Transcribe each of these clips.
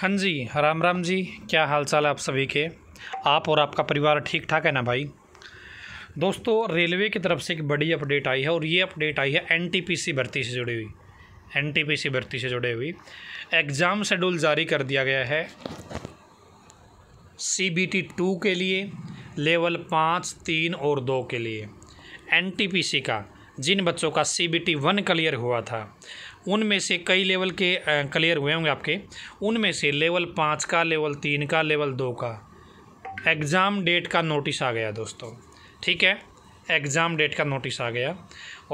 हाँ जी राम राम जी क्या हाल चाल है आप सभी के आप और आपका परिवार ठीक ठाक है ना भाई दोस्तों रेलवे की तरफ से एक बड़ी अपडेट आई है और ये अपडेट आई है एनटीपीसी भर्ती से जुड़ी हुई एनटीपीसी भर्ती से जुड़ी हुई एग्ज़ाम शेड्यूल जारी कर दिया गया है सी बी टी टू के लिए लेवल पाँच तीन और दो के लिए एनटीपीसी का जिन बच्चों का C B T one clear हुआ था उनमें से कई लेवल के क्लियर हुए होंगे आपके उनमें से लेवल पाँच का लेवल तीन का लेवल दो का एग्ज़ाम डेट का नोटिस आ गया दोस्तों ठीक है एग्ज़ाम डेट का नोटिस आ गया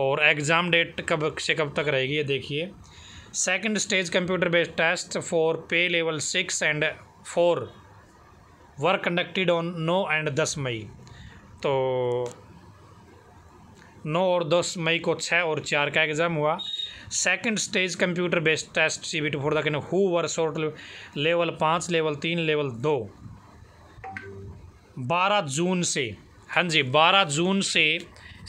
और एग्ज़ाम डेट कब से कब तक रहेगी ये देखिए second stage computer based test for pay level six and four were conducted on नौ एंड दस मई तो नौ और दस मई को छः और चार का एग्ज़ाम हुआ second stage computer based test C B T four कहने हु वर शॉर्ट लेवल पाँच लेवल तीन लेवल दो बारह जून से हाँ जी बारह जून से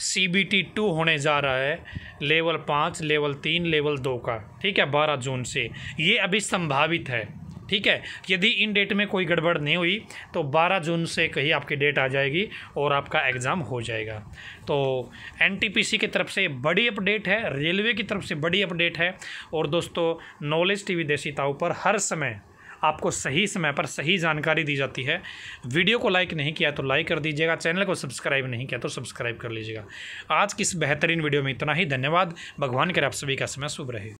सी बी टी टू होने जा रहा है लेवल पाँच लेवल तीन लेवल दो का ठीक है बारह जून से ये अभी संभावित है ठीक है यदि इन डेट में कोई गड़बड़ नहीं हुई तो 12 जून से कहीं आपकी डेट आ जाएगी और आपका एग्ज़ाम हो जाएगा तो एन की तरफ से बड़ी अपडेट है रेलवे की तरफ से बड़ी अपडेट है और दोस्तों नॉलेज टीवी देसी ताऊ पर हर समय आपको सही समय पर सही जानकारी दी जाती है वीडियो को लाइक नहीं किया तो लाइक कर दीजिएगा चैनल को सब्सक्राइब नहीं किया तो सब्सक्राइब कर लीजिएगा आज की इस बेहतरीन वीडियो में इतना ही धन्यवाद भगवान करे आप सभी का समय शुभ रहे